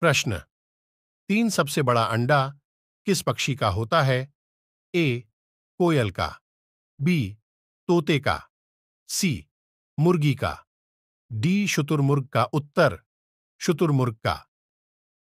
प्रश्न तीन सबसे बड़ा अंडा किस पक्षी का होता है ए कोयल का बी तोते का सी मुर्गी का डी शुतुरमुर्ग का उत्तर शुतुरमुर्ग का